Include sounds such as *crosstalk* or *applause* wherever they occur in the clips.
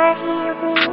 I hear you.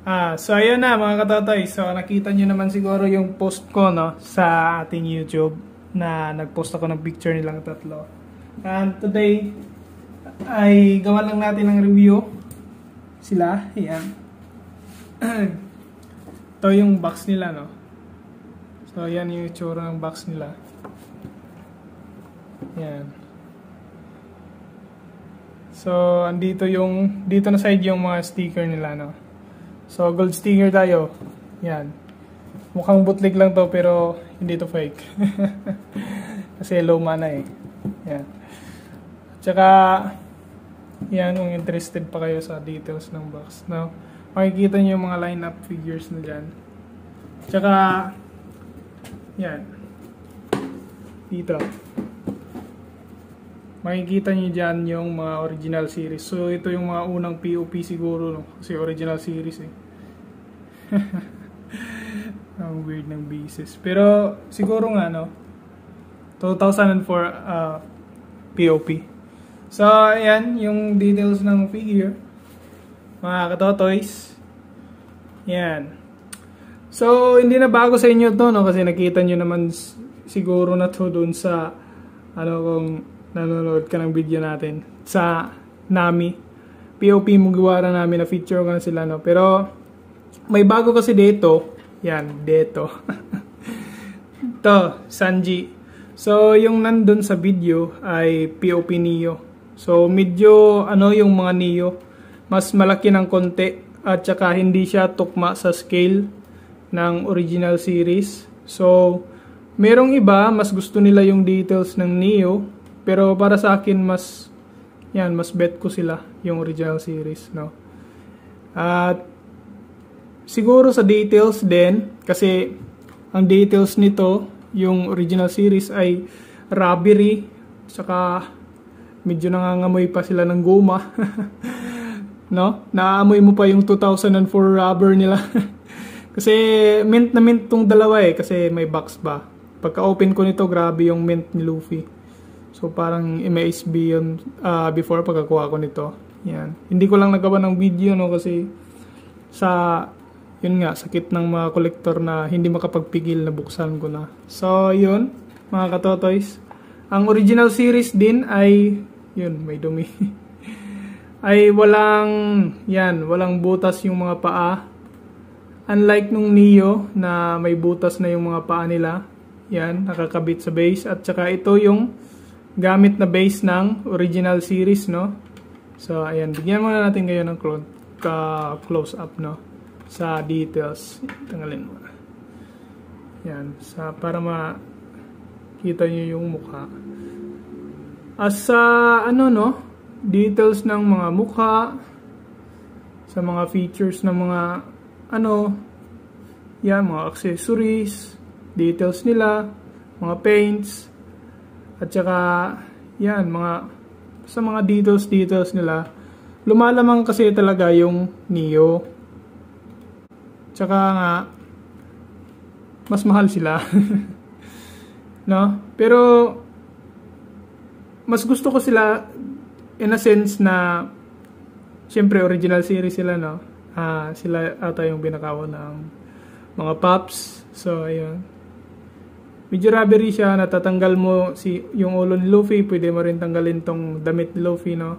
Ah, so ayun na mga katotoy. So nakita niyo naman siguro yung post ko no sa ating YouTube na nagpost ako ng picture nilang tatlo. And today ay gawa lang natin ng review sila. Ayan. *clears throat* to yung box nila no. So ayan yung itsura ng box nila. Ayan. So andito yung dito na side yung mga sticker nila no. So, gold stinger tayo. Yan. Mukhang butlig lang to pero hindi to fake. *laughs* Kasi low mana eh. Yan. Tsaka, yan kung interested pa kayo sa details ng box. No? makikita nyo yung mga lineup figures na dyan. Tsaka, yan. Dito. Makikita nyo dyan yung mga original series. So, ito yung mga unang POP siguro, no? Kasi original series, eh. *laughs* Ang weird ng basis. Pero siguro nga no. 2004 uh, POP. So, ayan yung details ng figure. Mga katotoys. Yan. So, hindi na bago sa inyo to no kasi nakita niyo naman siguro na to doon sa ano kung nanonood ka ng video natin sa Nami. POP Mugiwara namin na feature ko na sila no. Pero may bago kasi dito. Yan, dito. *laughs* to, Sanji. So, yung nandun sa video ay POP Neo. So, medyo ano yung mga Neo. Mas malaki ng konti at saka hindi siya tukma sa scale ng original series. So, merong iba, mas gusto nila yung details ng Neo. Pero para sa akin, mas yan, mas bet ko sila yung original series, no? At Siguro sa details din, kasi ang details nito, yung original series ay rubbery, saka medyo nangangamoy pa sila ng goma. *laughs* no? Naamoy mo pa yung 2004 rubber nila. *laughs* kasi mint na mint tong dalawa eh, kasi may box ba. Pagka-open ko nito, grabe yung mint ni Luffy. So parang MSB yun uh, before pagkakuha ko nito. Yan. Hindi ko lang nagawa ng video no kasi sa yun nga, sakit ng mga kolektor na hindi makapagpigil na buksan ko na. So, yun, mga katotoys. Ang original series din ay, yun, may dumi. *laughs* ay walang, yan, walang butas yung mga paa. Unlike nung Neo na may butas na yung mga paa nila. Yan, nakakabit sa base. At saka ito yung gamit na base ng original series, no? So, ayan, bigyan muna natin ngayon ng close-up, no? sa details. Tanggalin mo. Yan. Sa, para makita niyo yung mukha. As sa ano no, details ng mga mukha, sa mga features ng mga ano, yan, mga accessories, details nila, mga paints, at saka yan, mga sa mga details-details nila, lumalamang kasi talaga yung Neo Tsaka nga, mas mahal sila. *laughs* no? Pero, mas gusto ko sila in a sense na syempre original series sila no uh, sila ata yung binakawan ng mga pops so ayun medyo robbery siya natatanggal mo si yung ulo ni Luffy pwede mo rin tanggalin tong damit ni Luffy no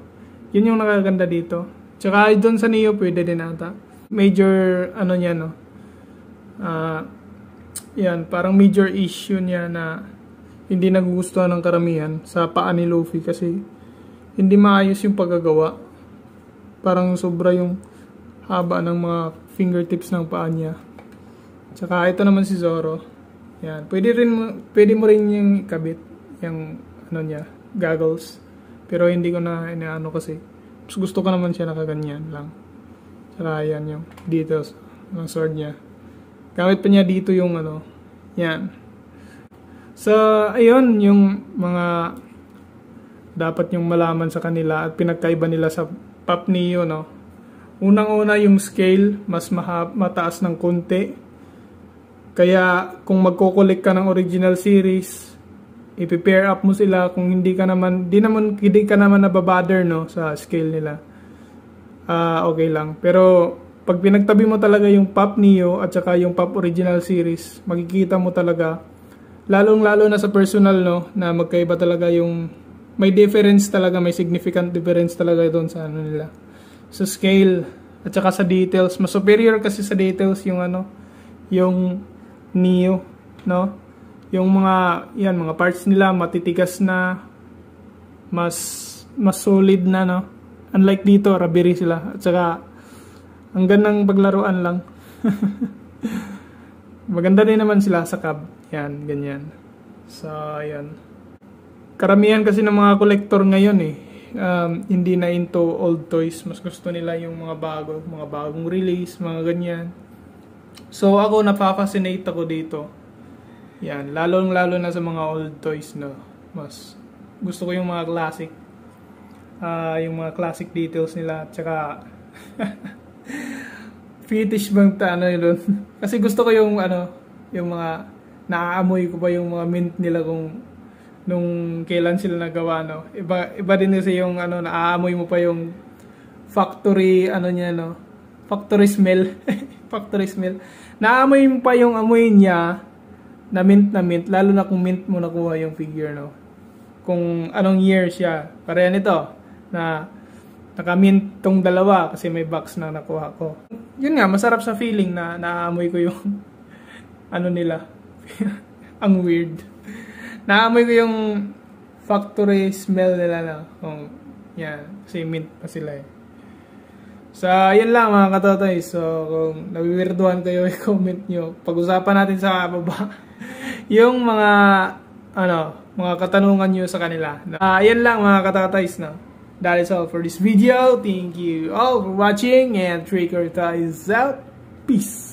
yun yung nakaganda dito tsaka doon sa Neo pwede din ata major ano niya no uh, yan parang major issue niya na hindi nagugustuhan ng karamihan sa paa ni Luffy kasi hindi maayos yung paggagawa parang sobra yung haba ng mga fingertips ng paa niya tsaka ito naman si Zoro yan pwede rin pwede mo rin yung ikabit yung ano niya goggles pero hindi ko na inaano kasi gusto ko naman siya nakaganyan lang Saka yan yung details ng sword niya. Gamit pa niya dito yung ano, yan. So, ayun yung mga dapat yung malaman sa kanila at pinagkaiba nila sa Pop Neo, no? Unang-una yung scale, mas maha- mataas ng konti. Kaya kung magkukulik ka ng original series, ipi-pair up mo sila kung hindi ka naman, di naman, hindi ka naman nababother, no, sa scale nila uh, okay lang. Pero pag pinagtabi mo talaga yung Pop Neo at saka yung Pop Original Series, makikita mo talaga, lalong-lalo na sa personal, no, na magkaiba talaga yung, may difference talaga, may significant difference talaga doon sa ano nila. Sa scale, at saka sa details, mas superior kasi sa details yung ano, yung Neo, no? Yung mga, yan, mga parts nila, matitigas na, mas, mas solid na, no? Unlike dito, rabiri sila. At saka, ang ganang paglaruan lang. *laughs* Maganda din naman sila sa cab. Yan, ganyan. So, yan. Karamihan kasi ng mga collector ngayon eh, um, hindi na into old toys. Mas gusto nila yung mga bago, mga bagong release, mga ganyan. So, ako napaka-fascinate ako dito. Yan, lalong-lalo na sa mga old toys, no. Mas gusto ko yung mga classic uh, yung mga classic details nila tsaka *laughs* fetish bang ta ano yun *laughs* kasi gusto ko yung ano yung mga naaamoy ko pa yung mga mint nila kung nung kailan sila nagawa no iba iba din kasi yung ano naaamoy mo pa yung factory ano niya no factory smell *laughs* factory smell naaamoy mo pa yung amoy niya na mint na mint lalo na kung mint mo nakuha yung figure no kung anong year siya pareha nito na nakamint tong dalawa kasi may box na nakuha ko. Yun nga, masarap sa feeling na naamoy ko yung *laughs* ano nila. *laughs* Ang weird. Naamoy ko yung factory smell nila na. Kung, yan, kasi mint pa sila eh. So, yun lang mga katotoy. So, kung nawiwirduhan kayo, *laughs* i-comment nyo. Pag-usapan natin sa baba. yung mga, ano, mga katanungan niyo sa kanila. Uh, yun lang mga katatays, no? that is all for this video. Thank you all for watching and Trick or is out. Peace.